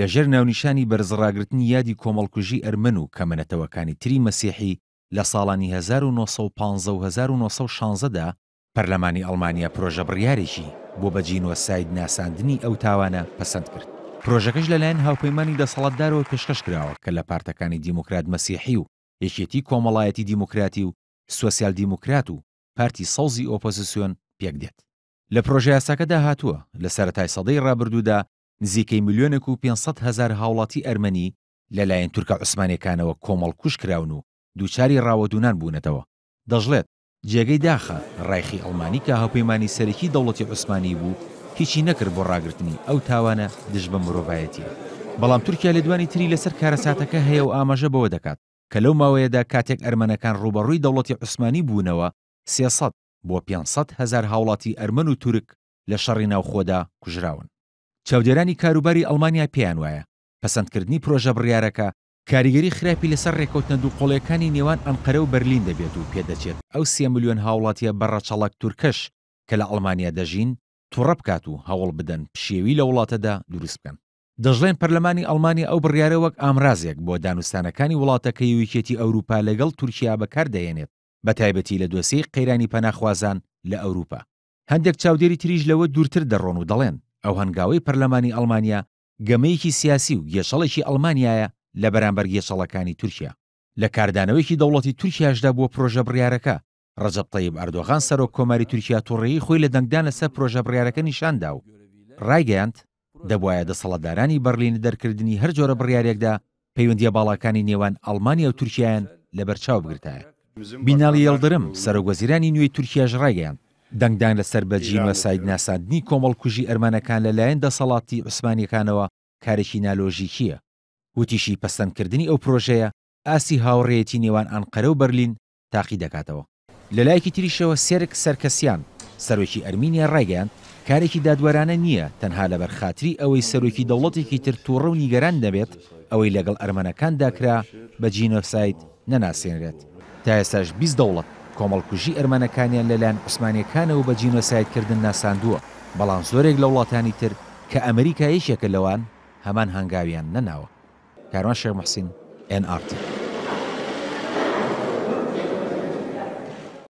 لەژێر ناونیشانی بەرزڕاگرتنی یادی کۆمەڵکوژی ئەرمن و کەمەنەتەوەکانی تری مەسیحی لە ساڵانی 1950 و 1960دا پەرلەمانی ئەڵمانیا پرۆژە بڕیارێکی بۆ بەجینوە ساید ناساندنی ئەو تاوانە پەسەند کرد. پرۆژەکەش لەلایەن هاوپەیمانی دەسەڵاتدارەوە پێشکەش کراوە کە لە پارتەکانی دیموکرات مەسیحی و یەکێتی کۆمەڵایەتی دیموکراتی و سوسیال دیموکرات و پارتی سەوزی ئۆپۆزیسیۆن پێک دێت. لە پرۆژه یاساکەدا هاتووە لە سەتای سەدەی ڕابردوودا نزیکەی میلیۆنێک و 500 هزار هاوڵاتی ئەرمەنی لەلایەن تورکە عوسمانەکانەوە کۆمەڵ کوش کراون و دووچاری ڕاوەدونان بوونەتەوە دەژڵێت جێگەی داخە ڕایخی ئەڵمانی کە هاوپەیمانی سەرەکی دەوڵەتی عوسمانی بوو هیچی نەکرد بۆ ڕاگررتنی ئەو تاوانە دژ بە مرۆڤایەتی بەڵام تورکیا لە دوانی تری لەسەر کارەساتەکە هەیە و ئاماژە بەوە دەکات کە لەو ماوەیەدا کاتێک ئەرمەنەکان ڕوبەڕووی دەوڵەتی عوسمانی بوونەوە 300 بۆ 500 هزار هاوڵاتی ئەرمەن و تورک لە شەڕی ناوخۆدا کوژراون چاودێرانی کاروباری ئەلمانیا پێیان وایە پەسەندکردنی پرۆژە بڕیارەکە کاریگەری خراپی لەسەر ڕێکوتنە دوو قۆڵەکانی نێوان ئەنقەرە و بەرلین دەبێت و پێدەچێت ئەو سی میلیۆن هاوڵاتیە بەڕەچەڵک تورکەش کە لە ئەلمانیا دەژین تووڕە بکات و هەوڵ بدەن پشێوی لە وڵاتەدا دروست بکەن دەژڵێن پەرلەمانی ئەلمانیا ئەو بڕیارە وەک ئامرازێک بۆ دانوستانەکانی وڵاتەکەی ویکێتی ئەوروپا لەگەڵ تورکیا بەکاردەێنێت بە تایبەتی لە دۆسی قەیرانی پەناخوازان لە ئەوروپا هەندێک چاودێری تریژ لەوە دوورتر دەڕۆن و دەڵێن ئەو هەنگاوی پەرلەمانی ئەلمانیا گەمەیەکی سیاسی و گێشەڵێکی ئەلمانیایە لە بەرامبەر گێشەڵەکانی تورکیا لە کاردانەوەیکی دەوڵەتی تورکیاشدا بۆ پرۆژە بڕیارەکە ڕزب تەیب ئەردۆغان سەرۆک کۆماری تورکیا توڕێی خۆی لە دەنگدان لەسەر پرۆژە بڕیارەکە نیشاندا و ڕایگەیاند دەبواە دەسەڵەدارانی بەرلین دەرکردنی هەر جۆرە بڕیارێکدا پەیوەندیە باڵاکانی نێوان ئەلمانیا و تورکیان لە بەرچاو بگرتایە بیناڵی یڵدرم سەرۆگوەزیرانی نوێی تورکیاژ ڕایگەیاند دەنگدان لەسەر بەجین وە ساید ناساندنی کۆمەڵکوژی ئەرمانەکان لەلایەن دەسەڵاتی عوسمانیەکانەوە کارێکی نالۆژیکیە وتیشی پەسەندکردنی ئەو پرۆژەیە ئاسی هاوڕێتی نێوان ئەنقەرە و بەرلین تاقی دەکاتەوە لەلایەکی تریشەوە سێرک سەرکەسیان سەرۆکی ئەرمینیا ڕێگەیان کارێکی دادوەرانە نییە تەنها لە بەرخاتری ئەوەی سەرۆکی دەوڵەتێکی تر تووڕە و نیگەران دەبێت ئەوەی لەگەڵ ئەرمەنەکان داکرا بە جینۆسایت نەناسێنرێت تا ئێساش 20 دەوڵەت کۆمەڵکوژی ئەرمەنەکانیان لەلایەن عوسمانیەکانەوە بە جینۆسایدکردن ناساندووە بەڵام زۆرێک لە وڵاتانی تر کە ئەمریکا یەکێکە لەوان هەمان هەنگاویان نەناوە کاروان شێرمەحسین NRT.